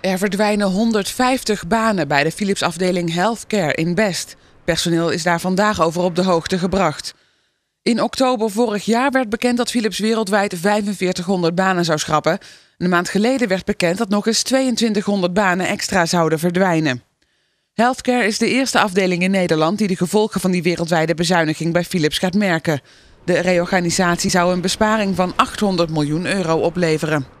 Er verdwijnen 150 banen bij de Philips-afdeling Healthcare in Best. Personeel is daar vandaag over op de hoogte gebracht. In oktober vorig jaar werd bekend dat Philips wereldwijd 4500 banen zou schrappen. Een maand geleden werd bekend dat nog eens 2200 banen extra zouden verdwijnen. Healthcare is de eerste afdeling in Nederland die de gevolgen van die wereldwijde bezuiniging bij Philips gaat merken. De reorganisatie zou een besparing van 800 miljoen euro opleveren.